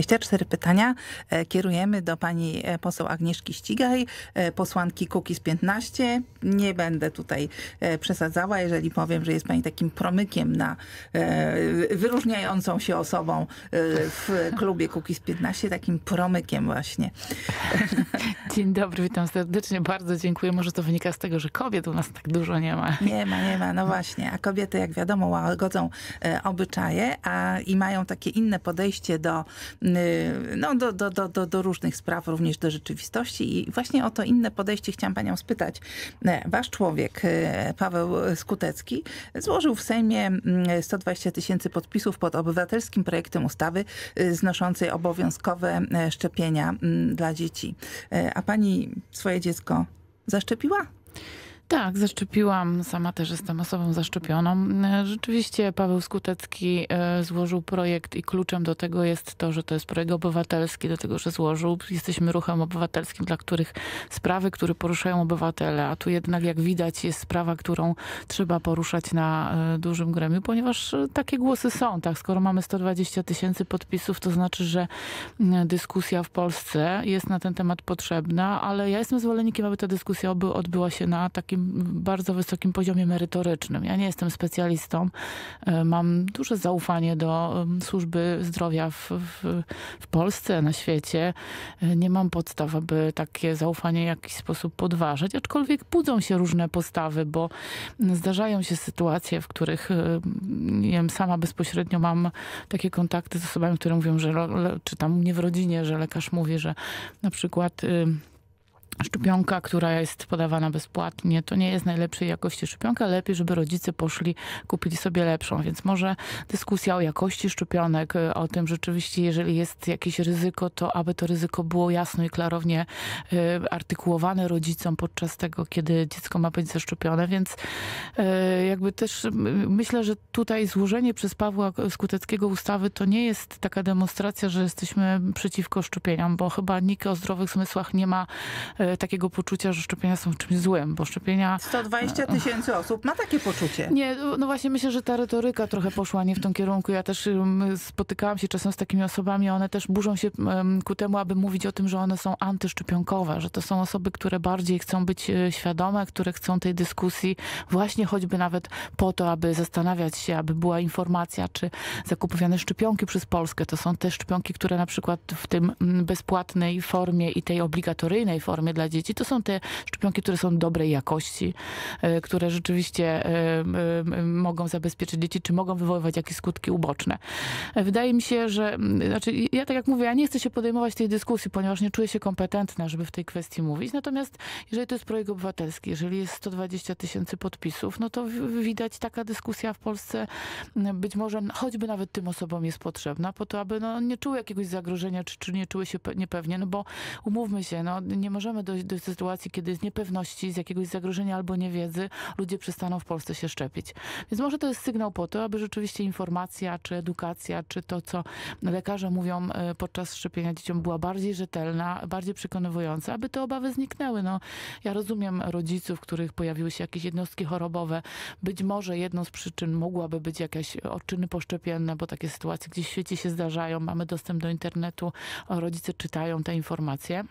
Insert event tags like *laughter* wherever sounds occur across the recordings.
24 pytania e, kierujemy do pani e, poseł Agnieszki Ścigaj, e, posłanki Kukiz 15. Nie będę tutaj przesadzała, jeżeli powiem, że jest pani takim promykiem na wyróżniającą się osobą w klubie Kukiz 15, takim promykiem właśnie. Dzień dobry, witam serdecznie, bardzo dziękuję. Może to wynika z tego, że kobiet u nas tak dużo nie ma. Nie ma, nie ma, no właśnie. A kobiety, jak wiadomo, łagodzą obyczaje a, i mają takie inne podejście do Y, no, do, do, do, do różnych spraw, również do rzeczywistości. I właśnie o to inne podejście chciałam panią spytać. E, wasz człowiek, e, Paweł Skutecki, złożył w Sejmie 120 mm, tysięcy podpisów pod obywatelskim projektem ustawy e, znoszącej obowiązkowe szczepienia mm, dla dzieci. A pani swoje dziecko zaszczepiła? Tak, zaszczepiłam. Sama też jestem osobą zaszczepioną. E, rzeczywiście Paweł Skutecki e, złożył projekt i kluczem do tego jest to, że to jest projekt obywatelski, dlatego że złożył. Jesteśmy ruchem obywatelskim, dla których sprawy, które poruszają obywatele, a tu jednak jak widać jest sprawa, którą trzeba poruszać na e, dużym gremium, ponieważ takie głosy są. Tak, skoro mamy 120 tysięcy podpisów, to znaczy, że mm, dyskusja w Polsce jest na ten temat potrzebna, ale ja jestem zwolennikiem, aby ta dyskusja odbyła się na takim bardzo wysokim poziomie merytorycznym. Ja nie jestem specjalistą, e, mam duże zaufanie do służby zdrowia w, w, w Polsce, na świecie. E, nie mam podstaw, aby takie zaufanie w jakiś sposób podważać, aczkolwiek budzą się różne postawy, bo zdarzają się sytuacje, w których e, nie wiem, sama bezpośrednio mam takie kontakty z osobami, które mówią, że czy tam nie mnie w rodzinie, że lekarz mówi, że na przykład szczepionka, która jest podawana bezpłatnie, to nie jest najlepszej jakości szczepionka. Lepiej, żeby rodzice poszli, kupili sobie lepszą. Więc może dyskusja o jakości szczepionek, y, o tym rzeczywiście, jeżeli jest jakieś ryzyko, to aby to ryzyko było jasno i klarownie y, artykułowane rodzicom podczas tego, kiedy dziecko ma być zaszczepione. Więc y, jakby też myślę, że tutaj złożenie przez Pawła Skuteckiego ustawy to nie jest taka demonstracja, że jesteśmy przeciwko szczepieniom, bo chyba nikt o zdrowych zmysłach nie ma takiego poczucia, że szczepienia są czymś złym, bo szczepienia... 120 tysięcy osób ma takie poczucie. Nie, no, no właśnie myślę, że ta retoryka trochę poszła nie w tym kierunku. Ja też spotykałam się czasem z takimi osobami, one też burzą się ku temu, aby mówić o tym, że one są antyszczepionkowe, że to są osoby, które bardziej chcą być y, świadome, które chcą tej dyskusji właśnie choćby nawet po to, aby zastanawiać się, aby była informacja, czy zakupowane szczepionki przez Polskę, to są te szczepionki, które na przykład w tym mm, bezpłatnej formie i tej obligatoryjnej formie dla dzieci, to są te szczepionki, które są dobrej jakości, e, które rzeczywiście e, e, mogą zabezpieczyć dzieci, czy mogą wywoływać jakieś skutki uboczne. Wydaje mi się, że, znaczy ja tak jak mówię, ja nie chcę się podejmować tej dyskusji, ponieważ nie czuję się kompetentna, żeby w tej kwestii mówić. Natomiast jeżeli to jest projekt obywatelski, jeżeli jest 120 tysięcy podpisów, no to widać taka dyskusja w Polsce być może choćby nawet tym osobom jest potrzebna po to, aby no, nie czuły jakiegoś zagrożenia, czy, czy nie czuły się niepewnie, no bo umówmy się, no, nie możemy do sytuacji, kiedy z niepewności, z jakiegoś zagrożenia albo niewiedzy ludzie przestaną w Polsce się szczepić. Więc może to jest sygnał po to, aby rzeczywiście informacja, czy edukacja, czy to, co lekarze mówią e, podczas szczepienia dzieciom była bardziej rzetelna, bardziej przekonywująca, aby te obawy zniknęły. No, ja rozumiem rodziców, których pojawiły się jakieś jednostki chorobowe. Być może jedną z przyczyn mogłaby być jakieś e, odczyny poszczepienne, bo takie sytuacje gdzieś w świecie się zdarzają, mamy dostęp do internetu, rodzice czytają te informacje.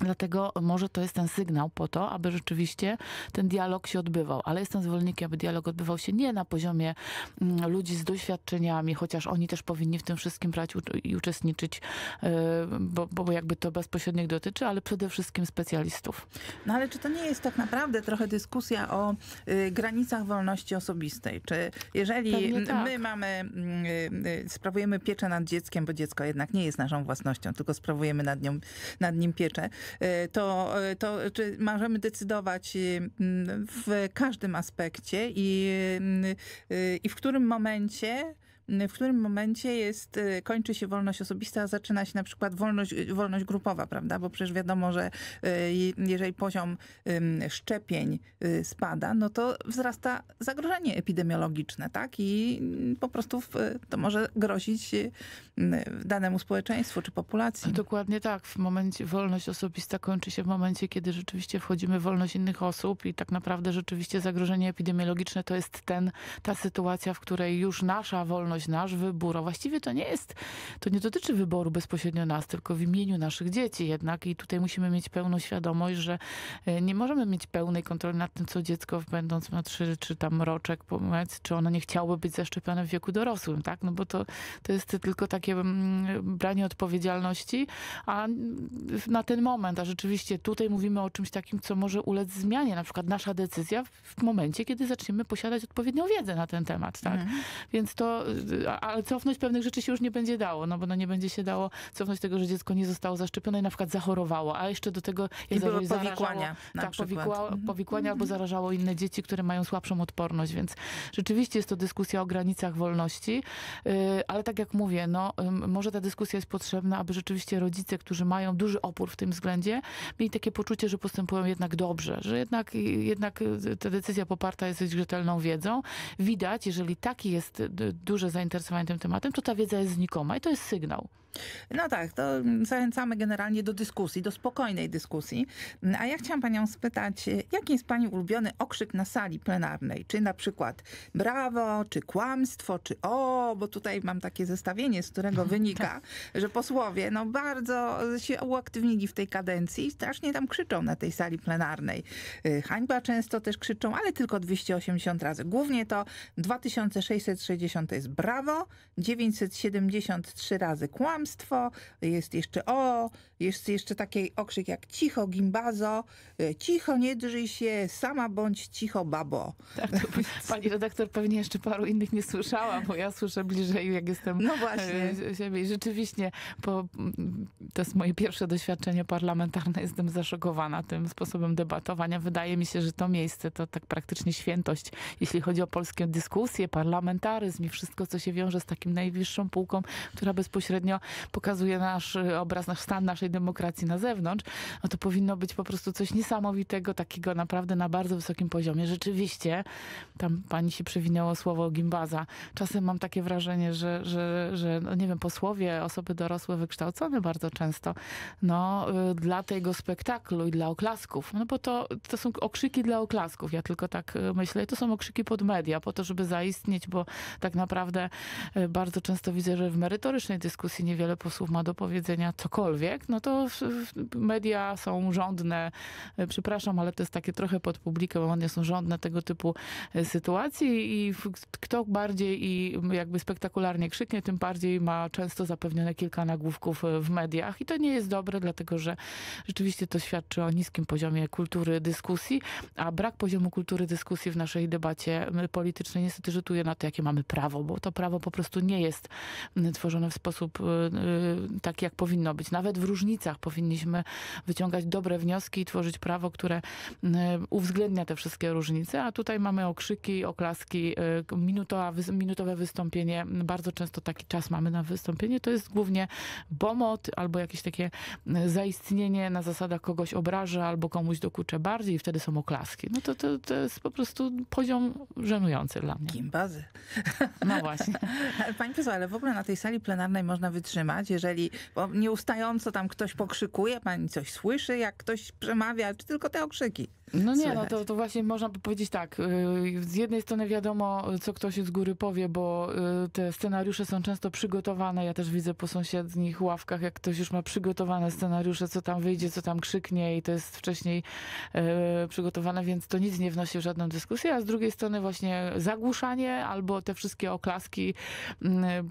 Dlatego może to jest ten sygnał po to, aby rzeczywiście ten dialog się odbywał. Ale jestem zwolennikiem, aby dialog odbywał się nie na poziomie mm, ludzi z doświadczeniami, chociaż oni też powinni w tym wszystkim brać i uczestniczyć, y, bo, bo jakby to bezpośrednio dotyczy, ale przede wszystkim specjalistów. No ale czy to nie jest tak naprawdę trochę dyskusja o y, granicach wolności osobistej? Czy jeżeli tak. my mamy, mm, y, sprawujemy pieczę nad dzieckiem, bo dziecko jednak nie jest naszą własnością, tylko sprawujemy nad, nią, nad nim pieczę, Y, to, y, to możemy decydować y, mm, w każdym aspekcie i, i w którym momencie Y, w którym momencie jest, y, kończy się wolność osobista, a zaczyna się na przykład wolność, y, wolność grupowa, prawda? Bo przecież wiadomo, że jeżeli poziom szczepień spada, no to wzrasta zagrożenie epidemiologiczne, tak? I mm, po prostu to może grozić danemu społeczeństwu czy populacji. Dokładnie tak. W momencie wolność osobista kończy się w momencie, kiedy rzeczywiście wchodzimy w wolność innych osób i tak naprawdę rzeczywiście zagrożenie epidemiologiczne to jest ten, ta sytuacja, w której już nasza wolność nasz wybór, a właściwie to nie jest, to nie dotyczy wyboru bezpośrednio nas, tylko w imieniu naszych dzieci jednak i tutaj musimy mieć pełną świadomość, że e, nie możemy mieć pełnej kontroli nad tym, co dziecko będąc ma trzy czy tam roczek, czy ono nie chciałoby być zaszczepione w wieku dorosłym, tak? No bo to, to jest tylko takie mm, branie odpowiedzialności, a na ten moment, a rzeczywiście tutaj mówimy o czymś takim, co może ulec zmianie, na przykład nasza decyzja w momencie, kiedy zaczniemy posiadać odpowiednią wiedzę na ten temat, tak? Mhm. Więc to ale cofnąć pewnych rzeczy się już nie będzie dało, no bo no nie będzie się dało cofnąć tego, że dziecko nie zostało zaszczepione i na przykład zachorowało, a jeszcze do tego jest powikłania. Tak, powikła, mhm. powikłania albo mhm. zarażało inne dzieci, które mają słabszą odporność, więc rzeczywiście jest to dyskusja o granicach wolności, y, ale tak jak mówię, no może ta dyskusja jest potrzebna, aby rzeczywiście rodzice, którzy mają duży opór w tym względzie, mieli takie poczucie, że postępują jednak dobrze, że jednak, y, jednak y, ta decyzja poparta jest rzetelną wiedzą. Widać, jeżeli taki jest duże zainteresowanie zainteresowanie tym tematem, to ta wiedza jest znikoma i to jest sygnał. No tak, to zachęcamy generalnie do dyskusji, do spokojnej dyskusji. A ja chciałam panią spytać, jaki jest pani ulubiony okrzyk na sali plenarnej? Czy na przykład brawo, czy kłamstwo, czy o, bo tutaj mam takie zestawienie, z którego *laughs* wynika, tak. że posłowie no bardzo się uaktywnili w tej kadencji i strasznie tam krzyczą na tej sali plenarnej. Y, hańba często też krzyczą, ale tylko 280 razy. Głównie to 2660 to jest brawo, 973 razy kłamstwo, kłamstwo, jest jeszcze o, jest jeszcze taki okrzyk jak cicho gimbazo, y, cicho nie drzyj się, sama bądź cicho babo. Tak, *laughs* pani redaktor pewnie jeszcze paru innych nie słyszała, bo ja słyszę bliżej jak jestem no e, właśnie. siebie. I rzeczywiście, bo to jest moje pierwsze doświadczenie parlamentarne, jestem zaszokowana tym sposobem debatowania. Wydaje mi się, że to miejsce to tak praktycznie świętość, jeśli chodzi o polskie dyskusje, parlamentaryzm i wszystko, co się wiąże z takim najwyższą półką, która bezpośrednio pokazuje nasz e, obraz, nasz stan naszej tej demokracji na zewnątrz, no to powinno być po prostu coś niesamowitego, takiego naprawdę na bardzo wysokim poziomie. Rzeczywiście, tam pani się przewinęło słowo gimbaza. Czasem mam takie wrażenie, że, że, że no nie wiem, posłowie, osoby dorosłe, wykształcone bardzo często, no y, dla tego spektaklu i dla oklasków, no bo to, to są okrzyki dla oklasków, ja tylko tak y, myślę. I to są okrzyki pod media, po to, żeby zaistnieć, bo tak naprawdę y, bardzo często widzę, że w merytorycznej dyskusji niewiele posłów ma do powiedzenia cokolwiek, no no to media są rządne, e, przepraszam, ale to jest takie trochę pod publikę, bo one są rządne tego typu e, sytuacji i kto bardziej i jakby spektakularnie krzyknie, tym bardziej ma często zapewnione kilka nagłówków e, w mediach i to nie jest dobre, dlatego że rzeczywiście to świadczy o niskim poziomie kultury dyskusji, a brak poziomu kultury dyskusji w naszej debacie politycznej niestety rzutuje na to, jakie mamy prawo, bo to prawo po prostu nie jest tworzone w sposób taki, jak powinno być. Nawet w różnych różnicach. Powinniśmy wyciągać dobre wnioski i tworzyć prawo, które y, uwzględnia te wszystkie różnice, a tutaj mamy okrzyki, oklaski, y, minutowa, minutowe wystąpienie. Bardzo często taki czas mamy na wystąpienie. To jest głównie bomot albo jakieś takie y, zaistnienie na zasadach kogoś obraża albo komuś dokucze bardziej i wtedy są oklaski. No to, to, to jest po prostu poziom żenujący dla mnie. Gimbazy. No właśnie. *laughs* Pani poseł, ale w ogóle na tej sali plenarnej można wytrzymać, jeżeli bo nieustająco tam ktoś pokrzykuje, pani coś słyszy, jak ktoś przemawia, czy tylko te okrzyki? No nie, no słychać. no to, to właśnie można by powiedzieć tak. Y, z jednej strony wiadomo, co ktoś z góry powie, bo y, te scenariusze są często przygotowane. Ja też widzę po sąsiednich ławkach, jak ktoś już ma przygotowane scenariusze, co tam wyjdzie, co tam krzyknie i to jest wcześniej y, przygotowane, więc to nic nie wnosi w żadną dyskusję. A z drugiej strony właśnie zagłuszanie albo te wszystkie oklaski. Mm,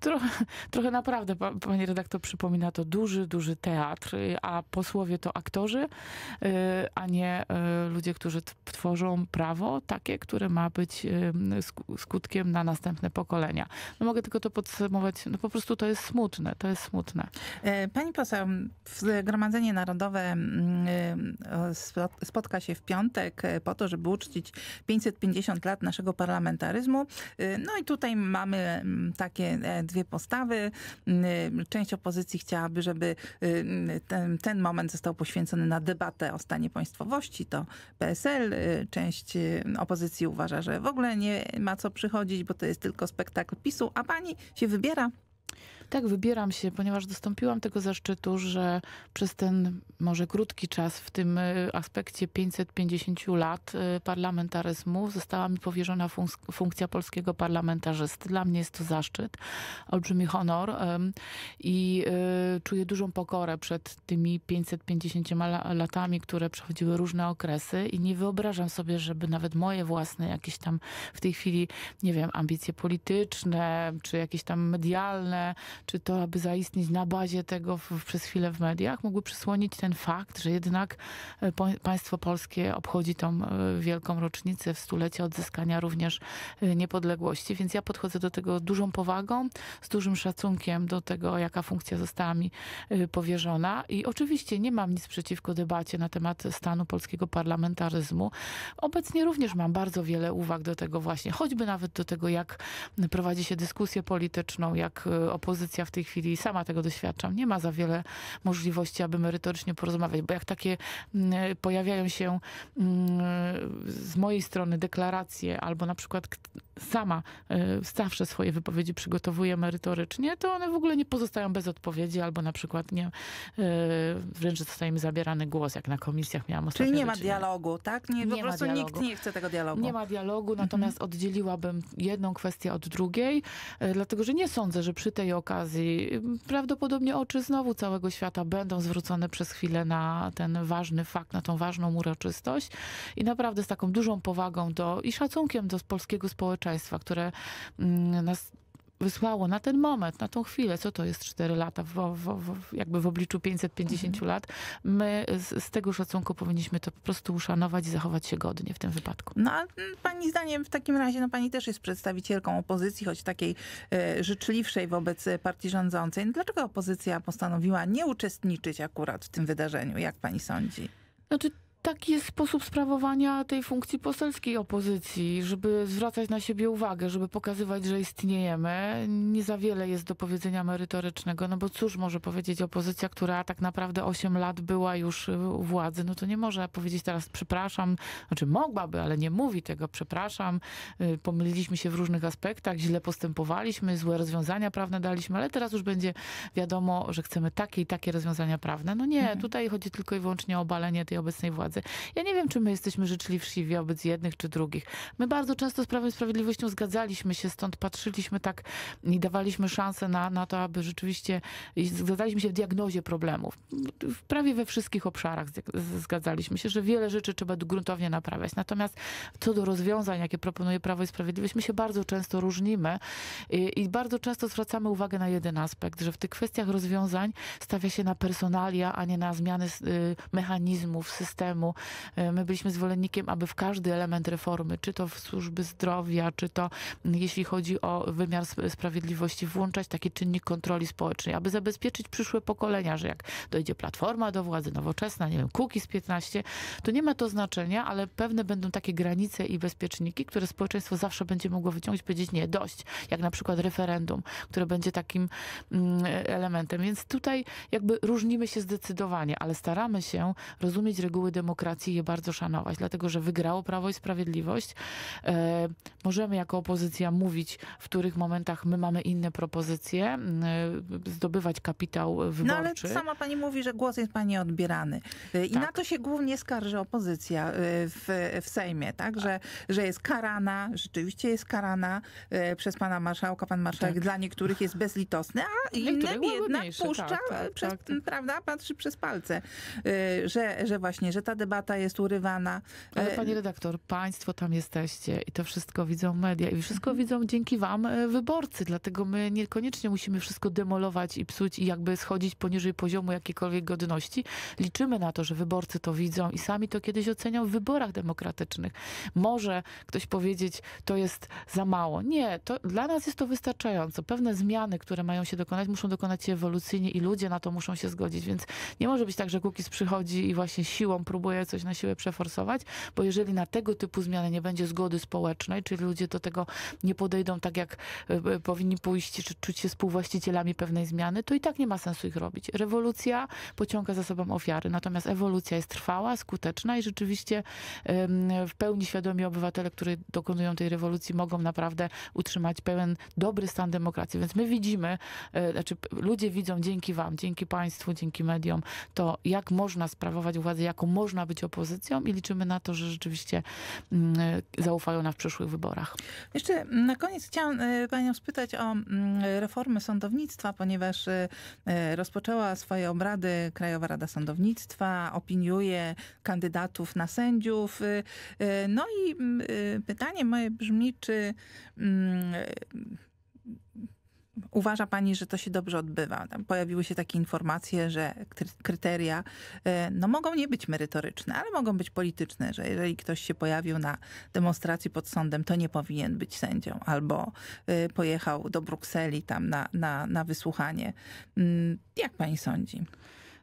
trochę, trochę naprawdę, pani redaktor, przypomina to duży, duży teatr, a posłowie to aktorzy, a nie E, ludzie, którzy tworzą prawo takie, które ma być e, skutkiem na następne pokolenia. No mogę tylko to podsumować. No po prostu to jest smutne. To jest smutne. E, pani poseł, Zgromadzenie Narodowe mm, spotka się w piątek po to, żeby uczcić 550 lat naszego parlamentaryzmu. No i tutaj mamy mm, takie dwie postawy. Mm, część opozycji chciałaby, żeby ten, ten moment został poświęcony na debatę o stanie państwowości to PSL, y, część y, opozycji uważa, że w ogóle nie ma co przychodzić, bo to jest tylko spektakl PiSu, a pani się wybiera tak, wybieram się, ponieważ dostąpiłam tego zaszczytu, że przez ten może krótki czas w tym y, aspekcie 550 lat y, parlamentaryzmu została mi powierzona funkcja polskiego parlamentarzysty. Dla mnie jest to zaszczyt, olbrzymi honor i y, czuję dużą pokorę przed tymi 550 latami, które przechodziły różne okresy i nie wyobrażam sobie, żeby nawet moje własne jakieś tam w tej chwili, nie wiem, ambicje polityczne czy jakieś tam medialne, czy to, aby zaistnieć na bazie tego w, przez chwilę w mediach, mogły przysłonić ten fakt, że jednak e, państwo polskie obchodzi tą e, wielką rocznicę w stulecie odzyskania również e, niepodległości. Więc ja podchodzę do tego dużą powagą, z dużym szacunkiem do tego, jaka funkcja została mi powierzona. I oczywiście nie mam nic przeciwko debacie na temat stanu polskiego parlamentaryzmu. Obecnie również mam bardzo wiele uwag do tego właśnie, choćby nawet do tego, jak prowadzi się dyskusję polityczną, jak opozycja w tej chwili, sama tego doświadczam, nie ma za wiele możliwości, aby merytorycznie porozmawiać, bo jak takie mm, y, pojawiają się mm, z mojej strony deklaracje albo na przykład sama e, zawsze swoje wypowiedzi przygotowuje merytorycznie, to one w ogóle nie pozostają bez odpowiedzi, albo na przykład nie, e, wręcz zostaje mi zabierany głos, jak na komisjach miałam ostatnio. Czyli nie ma dialogu, tak? Nie, nie po prostu dialogu. nikt nie chce tego dialogu. Nie ma dialogu, mhm. natomiast mhm. oddzieliłabym jedną kwestię od drugiej, e, dlatego, że nie sądzę, że przy tej okazji prawdopodobnie oczy znowu całego świata będą zwrócone przez chwilę na ten ważny fakt, na tą ważną uroczystość i naprawdę z taką dużą powagą do i szacunkiem do polskiego społeczeństwa społeczeństwa, które mm, nas wysłało na ten moment, na tą chwilę, co to jest 4 lata, w, w, w, jakby w obliczu 550 mhm. lat, my z, z, tego szacunku powinniśmy to po prostu uszanować i zachować się godnie w tym wypadku. No a mm, pani zdaniem w takim razie, no pani też jest przedstawicielką opozycji, choć takiej e, życzliwszej wobec partii rządzącej. No, dlaczego opozycja postanowiła nie uczestniczyć akurat w tym wydarzeniu, jak pani sądzi? Znaczy, taki jest sposób sprawowania tej funkcji poselskiej opozycji, żeby zwracać na siebie uwagę, żeby pokazywać, że istniejemy. Nie za wiele jest do powiedzenia merytorycznego, no bo cóż może powiedzieć opozycja, która tak naprawdę 8 lat była już u władzy, no to nie może powiedzieć teraz przepraszam, znaczy mogłaby, ale nie mówi tego przepraszam, y, pomyliliśmy się w różnych aspektach, źle postępowaliśmy, złe rozwiązania prawne daliśmy, ale teraz już będzie wiadomo, że chcemy takie i takie rozwiązania prawne. No nie, mhm. tutaj chodzi tylko i wyłącznie o obalenie tej obecnej władzy władzy. Ja nie wiem, czy my jesteśmy życzliwsi wobec jednych czy drugich. My bardzo często z Prawem i Sprawiedliwością zgadzaliśmy się, stąd patrzyliśmy tak i dawaliśmy szansę na, na to, aby rzeczywiście zgadzaliśmy się w diagnozie problemów. Prawie we wszystkich obszarach zgadzaliśmy się, że wiele rzeczy trzeba gruntownie naprawiać. Natomiast co do rozwiązań, jakie proponuje Prawo i Sprawiedliwość, my się bardzo często różnimy i, i bardzo często zwracamy uwagę na jeden aspekt, że w tych kwestiach rozwiązań stawia się na personalia, a nie na zmiany y, mechanizmów, systemu, temu e, my byliśmy zwolennikiem, aby w każdy element reformy, czy to w służby zdrowia, czy to mm, jeśli chodzi o wymiar sprawiedliwości, włączać taki czynnik kontroli społecznej, aby zabezpieczyć przyszłe pokolenia, że jak dojdzie Platforma do władzy, Nowoczesna, nie wiem, z 15, to nie ma to znaczenia, ale pewne będą takie granice i bezpieczniki, które społeczeństwo zawsze będzie mogło wyciągnąć, powiedzieć nie, dość, jak na przykład referendum, które będzie takim mm, elementem. Więc tutaj jakby różnimy się zdecydowanie, ale staramy się rozumieć reguły demokracji demokracji je bardzo szanować, dlatego że wygrało Prawo i Sprawiedliwość. E, możemy jako opozycja mówić, w których momentach my mamy inne propozycje, mm, e, zdobywać kapitał wyborczy. No ale sama pani mówi, że głos jest pani odbierany. E, I tak. na to się głównie skarży opozycja w, w Sejmie, tak? Że, że jest karana, rzeczywiście jest karana przez pana marszałka. Pan marszałek tak. dla niektórych jest bezlitosny, a innym jednak puszcza, tak, tak przez, tak. prawda, patrzy przez palce, że, że właśnie, że ta debata jest urywana. Ale e, pani redaktor, państwo tam jesteście i to wszystko widzą media i wszystko mhm. widzą dzięki wam e, wyborcy, dlatego my niekoniecznie musimy wszystko demolować i psuć i jakby schodzić poniżej poziomu jakiejkolwiek godności. Liczymy na to, że wyborcy to widzą i sami to kiedyś ocenią w wyborach demokratycznych. Może ktoś powiedzieć, to jest za mało. Nie, to dla nas jest to wystarczająco. Pewne zmiany, które mają się dokonać, muszą dokonać się ewolucyjnie i ludzie na to muszą się zgodzić, więc nie może być tak, że Kukiz przychodzi i właśnie siłą próbuje próbuje coś na siłę przeforsować, bo jeżeli na tego typu zmiany nie będzie zgody społecznej, czyli ludzie do tego nie podejdą tak, jak e, e, powinni pójść, czy czuć się współwłaścicielami pewnej zmiany, to i tak nie ma sensu ich robić. Rewolucja pociąga za sobą ofiary, natomiast ewolucja jest trwała, skuteczna i rzeczywiście w pełni świadomi obywatele, którzy dokonują tej rewolucji, mogą naprawdę utrzymać pełen dobry stan demokracji. Więc my widzimy, e, znaczy ludzie widzą dzięki wam, dzięki państwu, dzięki mediom, to jak można sprawować władzę, jaką można można być opozycją i liczymy na to, że rzeczywiście mm, e, zaufają nam w przyszłych wyborach. Jeszcze na koniec chciałam e, panią spytać o mm, reformę sądownictwa, ponieważ e, rozpoczęła swoje obrady Krajowa Rada Sądownictwa, opiniuje kandydatów na sędziów. No i mm, pytanie moje brzmi, czy Uważa Pani, że to się dobrze odbywa? Tam pojawiły się takie informacje, że kryteria e, no, mogą nie być merytoryczne, ale mogą być polityczne, że jeżeli ktoś się pojawił na demonstracji pod sądem, to nie powinien być sędzią, albo e, pojechał do Brukseli tam na, na, na wysłuchanie. Mm, jak Pani sądzi?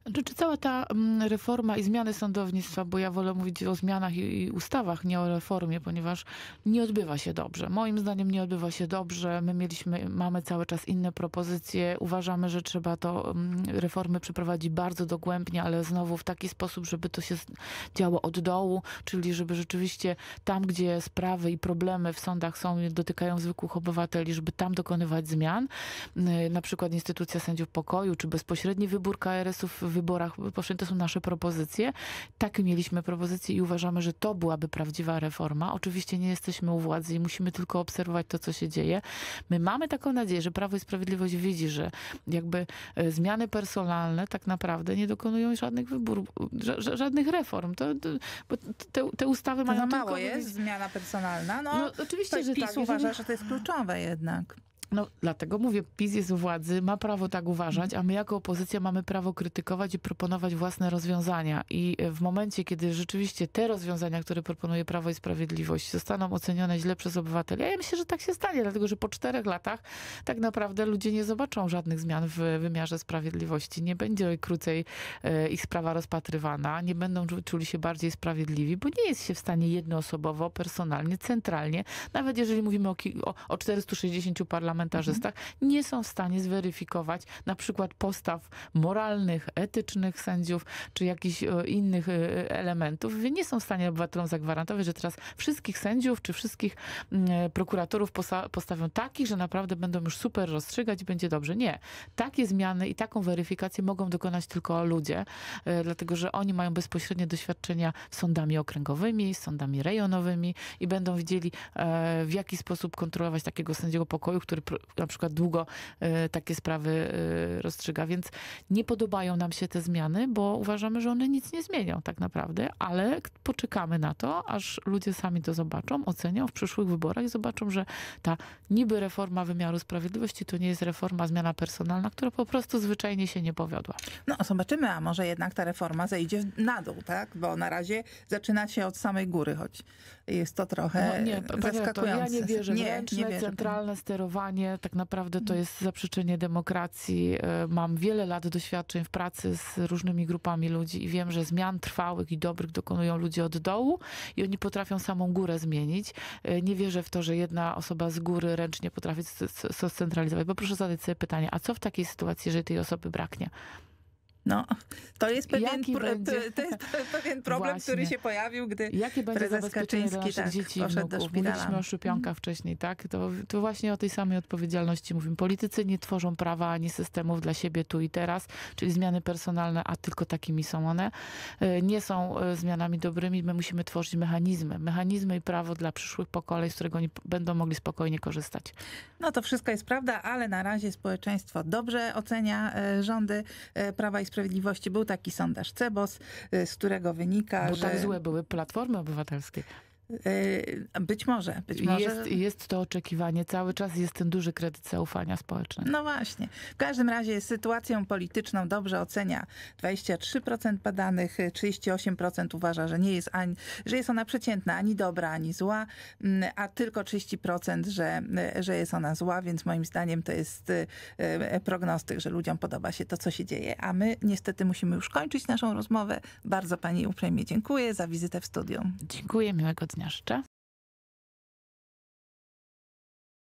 Czy, znaczy, czy cała ta mm, reforma i zmiany sądownictwa, bo ja wolę mówić o zmianach i, i ustawach, nie o reformie, ponieważ nie odbywa się dobrze. Moim zdaniem nie odbywa się dobrze. My mieliśmy, mamy cały czas inne propozycje. Uważamy, że trzeba to mm, reformy przeprowadzić bardzo dogłębnie, ale znowu w taki sposób, żeby to się działo od dołu, czyli żeby rzeczywiście tam, gdzie sprawy i problemy w sądach są, dotykają zwykłych obywateli, żeby tam dokonywać zmian. Y, na przykład instytucja sędziów pokoju, czy bezpośredni wybór KRS-ów w wyborach poszczególnych, to są nasze propozycje. Tak mieliśmy propozycje i uważamy, że to byłaby prawdziwa reforma. Oczywiście nie jesteśmy u władzy i musimy tylko obserwować to, co się dzieje. My mamy taką nadzieję, że Prawo i Sprawiedliwość widzi, że jakby e, zmiany personalne tak naprawdę nie dokonują żadnych wybór, żadnych reform. To, to, bo te, te ustawy to mają mało tylko... mało jest zmiana personalna? No, no oczywiście, że PiS tak. uważa, że to jest kluczowe jednak. No, dlatego mówię, PiS jest u władzy, ma prawo tak uważać, a my jako opozycja mamy prawo krytykować i proponować własne rozwiązania. I e, w momencie, kiedy rzeczywiście te rozwiązania, które proponuje Prawo i Sprawiedliwość, zostaną ocenione źle przez obywateli, ja myślę, że tak się stanie, dlatego że po czterech latach tak naprawdę ludzie nie zobaczą żadnych zmian w wymiarze sprawiedliwości. Nie będzie krócej e, ich sprawa rozpatrywana, nie będą czuli się bardziej sprawiedliwi, bo nie jest się w stanie jednoosobowo, personalnie, centralnie, nawet jeżeli mówimy o, o 460 parlamentach, parlamentarzystach, mhm. nie są w stanie zweryfikować na przykład postaw moralnych, etycznych sędziów, czy jakichś e, innych e, elementów. Nie są w stanie obywatelom zagwarantować, że teraz wszystkich sędziów, czy wszystkich mm, e, prokuratorów postawią takich, że naprawdę będą już super rozstrzygać i będzie dobrze. Nie. Takie zmiany i taką weryfikację mogą dokonać tylko ludzie, dlatego że oni mają bezpośrednie doświadczenia z sądami okręgowymi, z sądami rejonowymi i będą widzieli, w jaki sposób kontrolować takiego sędziego pokoju, który na przykład długo e, takie sprawy e, rozstrzyga, więc nie podobają nam się te zmiany, bo uważamy, że one nic nie zmienią tak naprawdę, ale poczekamy na to, aż ludzie sami to zobaczą, ocenią w przyszłych wyborach i zobaczą, że ta niby reforma wymiaru sprawiedliwości to nie jest reforma, zmiana personalna, która po prostu zwyczajnie się nie powiodła. No zobaczymy, a może jednak ta reforma zejdzie na dół, tak? Bo na razie zaczyna się od samej góry, choć jest to trochę no, nie, zaskakujące. To ja nie wierzę nie, ręczne, nie wierzę. centralne sterowanie tak naprawdę to mm. jest zaprzeczenie demokracji. E, mam wiele lat doświadczeń w pracy z różnymi grupami ludzi i wiem, że zmian trwałych i dobrych dokonują ludzie od dołu i oni potrafią samą górę zmienić. E, nie wierzę w to, że jedna osoba z góry ręcznie potrafi scentralizować, bo proszę zadać sobie pytanie, a co w takiej sytuacji, jeżeli tej osoby braknie? No, to jest pewien, pro, będzie... to jest pewien problem, Właśnie. który się pojawił, gdy Jakie będzie prezes Kaczyński tak, dzieci poszedł do szpitala. Mówiliśmy o szczepionkach mhm. wcześniej, tak? To, to właśnie o tej samej odpowiedzialności mówimy. Politycy nie tworzą prawa ani systemów dla siebie tu i teraz, czyli zmiany personalne, a tylko takimi są one, e, nie są e, zmianami dobrymi. My musimy tworzyć mechanizmy. Mechanizmy i prawo dla przyszłych pokoleń, z którego oni będą mogli spokojnie korzystać. No to wszystko jest prawda, ale na razie społeczeństwo dobrze ocenia e, rządy Prawa i Sprawiedliwości był taki sondaż CEBOS, y, z którego wynika, Bo tak że... tak złe były Platformy Obywatelskie. E, być może, być może. Jest, jest, to oczekiwanie, cały czas jest ten duży kredyt zaufania społecznego. No właśnie. W każdym razie sytuację polityczną dobrze ocenia 23% badanych, 38% uważa, że nie jest ani, że jest ona przeciętna, ani dobra, ani zła, mm, a tylko 30%, że, że jest ona zła, więc moim zdaniem to jest y, y, prognostyk, że ludziom podoba się to, co się dzieje. A my niestety musimy już kończyć naszą rozmowę. Bardzo pani uprzejmie dziękuję za wizytę w studium. Dziękuję, miłego dnia września życzę.